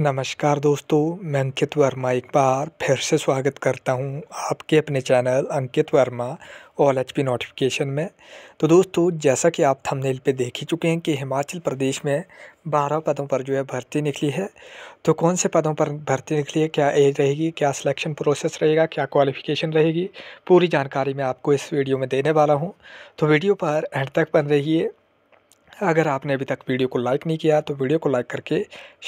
नमस्कार दोस्तों मैं अंकित वर्मा एक बार फिर से स्वागत करता हूं आपके अपने channel Ankit Verma all H P notification में तो दोस्तों जैसा कि आप थंबनेल पे देख ही चुके हैं कि हिमाचल प्रदेश में बारह पदों पर जो है भर्ती निकली है तो कौन से पदों पर भर्ती निकली है क्या एज रहेगी क्या सिलेक्शन प्रोसेस रहेगा क्या क्वालिफ़िकेशन रहेगी पूरी जानकारी मैं आपको इस वीडियो में देने वाला हूँ तो वीडियो पर एंड तक बन रही है अगर आपने अभी तक वीडियो को लाइक नहीं किया तो वीडियो को लाइक करके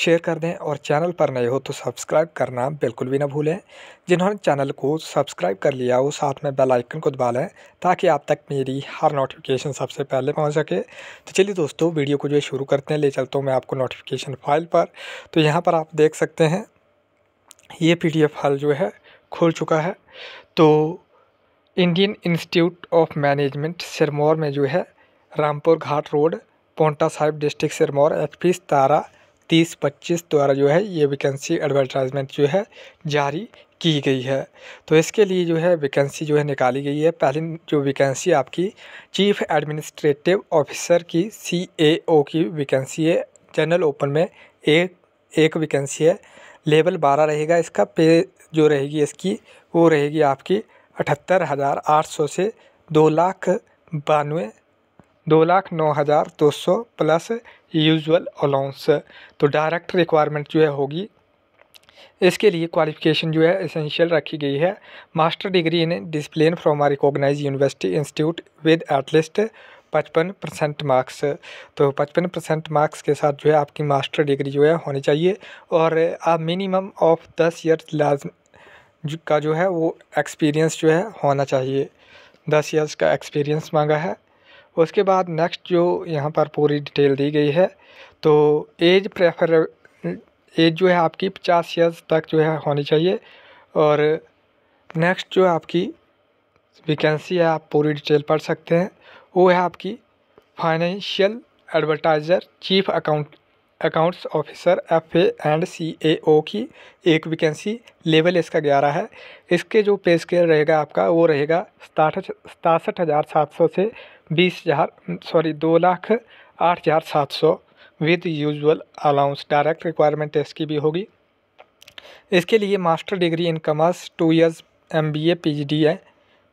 शेयर कर दें और चैनल पर नए हो तो सब्सक्राइब करना बिल्कुल भी ना भूलें जिन्होंने चैनल को सब्सक्राइब कर लिया वो साथ में बेल आइकन को दबा लें ताकि आप तक मेरी हर नोटिफिकेशन सबसे पहले पहुँच सके तो चलिए दोस्तों वीडियो को जो है शुरू करते हैं ले चलता हूँ मैं आपको नोटिफिकेशन फाइल पर तो यहाँ पर आप देख सकते हैं ये पी फाइल जो है खुल चुका है तो Indian Institute of Management Sirmaur में जो है Rampur Ghat road Ponta Sahib district Sirmaur H P सतारह तीस पच्चीस द्वारा जो है ये वैकेंसी एडवर्टाइजमेंट जो है जारी की गई है तो इसके लिए जो है वैकेंसी जो है निकाली गई है पहली जो वैकेंसी आपकी चीफ एडमिनिस्ट्रेटिव ऑफिसर की सी ए ओ की वैकेंसी है जनरल ओपन में एक एक वैकेंसी है लेवल बारह रहेगा इसका पे जो रहेगी इसकी वो रहेगी आपकी अठहत्तर हज़ार आठ सौ से दो लाख बानवे दो लाख नौ हज़ार दो सौ प्लस यूजुअल अलाउंस तो डायरेक्ट रिक्वायरमेंट जो है होगी इसके लिए क्वालिफ़िकेशन जो है एसेंशियल रखी गई है master degree in discipline from a recognise university institute with at least पचपन परसेंट मार्क्स तो पचपन परसेंट मार्क्स के साथ जो है आपकी मास्टर डिग्री जो है होनी चाहिए और आप मिनिमम ऑफ दस ईयर लाजम का जो है वो एक्सपीरियंस जो है होना चाहिए दस ईयर्स का एक्सपीरियंस मांगा है उसके बाद नेक्स्ट जो यहाँ पर पूरी डिटेल दी गई है तो एज प्रेफर एज जो है आपकी पचास ईयर्स तक जो है होनी चाहिए और नेक्स्ट जो आपकी वैकेंसी है आप पूरी डिटेल पढ़ सकते हैं वो है आपकी financial advertiser chief account accounts officer F A and C A O की एक वैकेंसी लेवल इसका ग्यारह है इसके जो पे स्केल रहेगा आपका वो रहेगा सतासठ सतासठ हज़ार सात सौ से बीस हज़ार सॉरी दो लाख आठ हज़ार सात सौ with usual allowance direct requirement test की भी होगी इसके लिए master degree in commerce two years M B A P G D है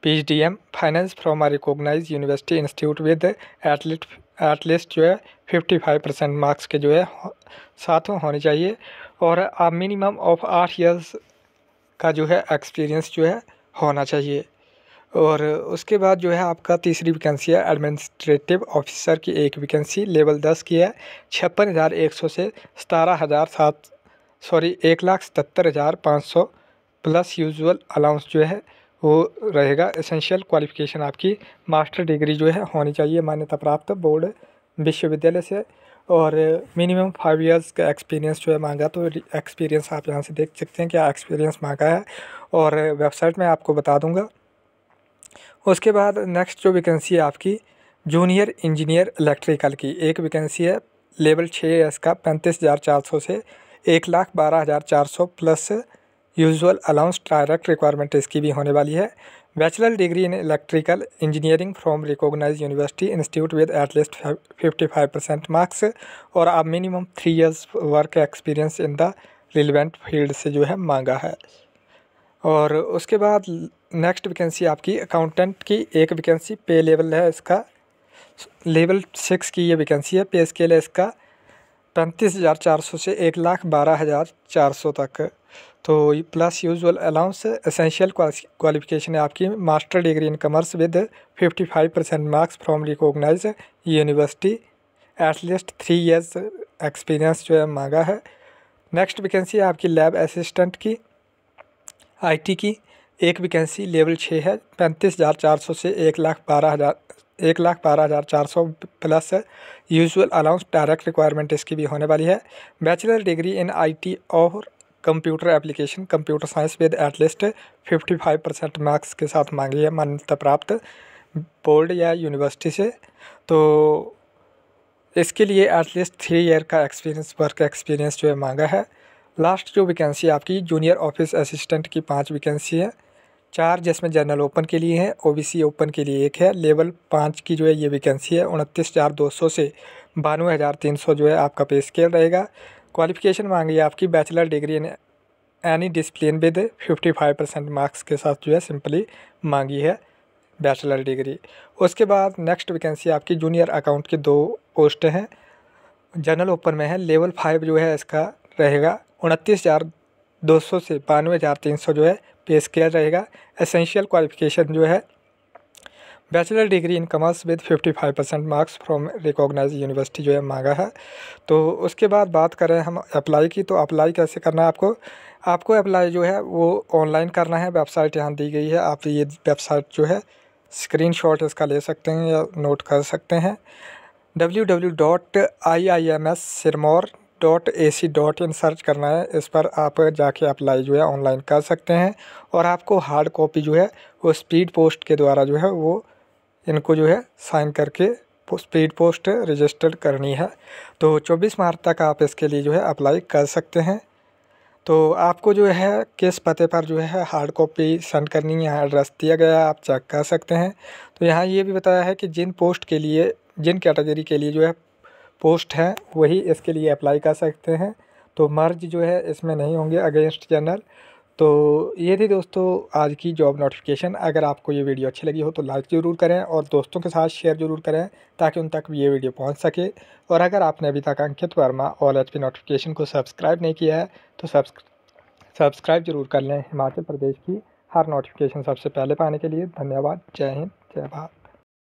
P H D M finance from a recognise university institute with at least at least जो है fifty five percent marks के जो है साथ होने चाहिए और आप मिनिमम ऑफ आठ ईयर्स का जो है एक्सपीरियंस जो है होना चाहिए और उसके बाद जो है आपका तीसरी वैकेंसी है एडमिनिस्ट्रेटिव ऑफिसर की एक वैकेंसी लेवल दस की है छप्पन हज़ार एक सौ से सतारह हज़ार सात सॉरी एक लाख सतर हज़ार पाँच सौ प्लस यूजुअल अलाउंस जो है वो रहेगा एसेंशियल क्वालिफिकेशन आपकी मास्टर डिग्री जो है होनी चाहिए मान्यता प्राप्त बोर्ड विश्वविद्यालय से और मिनिमम फाइव इयर्स का एक्सपीरियंस जो है मांगा तो एक्सपीरियंस आप यहाँ से देख सकते हैं क्या एक्सपीरियंस मांगा है और वेबसाइट में आपको बता दूँगा उसके बाद नेक्स्ट जो वैकेंसी है आपकी जूनियर इंजीनियर इलेक्ट्रिकल की एक वैकेंसी है लेवल छः एस का पैंतीस हज़ार चार सौ से एक लाख बारह हज़ार चार सौ plus usual allowance direct requirement इसकी भी होने वाली है bachelor degree in electrical engineering from recognise university institute with at least fifty five percent marks और आप minimum three years work experience in the relevant field से जो है मांगा है और उसके बाद नेक्स्ट वैकेंसी आपकी अकाउंटेंट की एक वैकेंसी पे लेवल है इसका लेवल सिक्स की ये वैकेंसी है पे स्केल है इसका पैंतीस हज़ार चार सौ से एक लाख बारह हज़ार चार सौ तक तो plus usual allowance essential qualification है आपकी master degree in commerce with 55 percent marks from recognise university at least three years experience जो है मांगा है नेक्स्ट वैकेंसी आपकी लैब असिस्टेंट की आईटी की एक वैकेंसी लेवल छः है पैंतीस हज़ार चार सौ से एक लाख बारह हज़ार एक लाख बारह हज़ार चार सौ plus usual allowance direct requirement इसकी भी होने वाली है बैचलर डिग्री इन आईटी और computer application computer science with at least fifty five percent marks के साथ मांगी है मान्यता प्राप्त बोर्ड या यूनिवर्सिटी से तो इसके लिए एटलीस्ट थ्री ईयर का एक्सपीरियंस वर्क एक्सपीरियंस जो है मांगा है लास्ट जो वैकेंसी आपकी जूनियर ऑफिस असिस्टेंट की पाँच वैकेंसी है चार जिसमें जनरल ओपन के लिए हैं ओबीसी ओपन के लिए एक है लेवल पाँच की जो है ये वैकेंसी है उनतीस हज़ार दो सौ से बानवे हज़ार तीन सौ जो है आपका पे स्केल रहेगा क्वालिफिकेशन मांगी आपकी bachelor degree in any discipline with fifty five percent marks के साथ जो है सिंपली मांगी है बैचलर डिग्री उसके बाद नेक्स्ट वैकेंसी आपकी जूनियर अकाउंट की दो पोस्ट हैं जनरल ओपन में है लेवल फाइव जो है इसका रहेगा उनतीस हज़ार दो सौ से बानवे हज़ार तीन सौ जो है पे स्केल रहेगा एसेंशियल क्वालिफिकेशन जो है bachelor degree in commerce with 55 percent marks from recognise university जो है मांगा है तो उसके बाद बात करें हम अप्लाई की तो अप्लाई कैसे करना है आपको आपको अप्लाई जो है वो ऑनलाइन करना है वेबसाइट यहाँ दी गई है आप ये वेबसाइट जो है स्क्रीन शॉट इसका ले सकते हैं या नोट कर सकते हैं W W dot I I M S Sirmaur dot A C dot in search करना है इस पर आप जाके अप्लाई जो है ऑनलाइन कर सकते हैं और आपको हार्ड कॉपी जो है वो स्पीड पोस्ट के द्वारा जो है वो इनको जो है साइन करके स्पीड पोस्ट रजिस्टर्ड करनी है तो 24 मार्च तक आप इसके लिए जो है अप्लाई कर सकते हैं तो आपको जो है किस पते पर जो है हार्ड कॉपी सेंड करनी है यहाँ एड्रेस दिया गया आप चेक कर सकते हैं तो यहाँ ये भी बताया है कि जिन पोस्ट के लिए जिन कैटेगरी के लिए जो है पोस्ट हैं वही इसके लिए अप्लाई कर सकते हैं तो मर्ज जो है इसमें नहीं होंगे अगेंस्ट जनरल तो ये थी दोस्तों आज की जॉब नोटिफिकेशन अगर आपको ये वीडियो अच्छी लगी हो तो लाइक ज़रूर करें और दोस्तों के साथ शेयर ज़रूर करें ताकि उन तक ये वीडियो पहुंच सके और अगर आपने अभी तक Ankit Verma all H notification को सब्सक्राइब नहीं किया है तो सब्सक्राइब ज़रूर कर लें हिमाचल प्रदेश की हर नोटिफिकेशन सबसे पहले पाने के लिए धन्यवाद जय हिंद जय भारत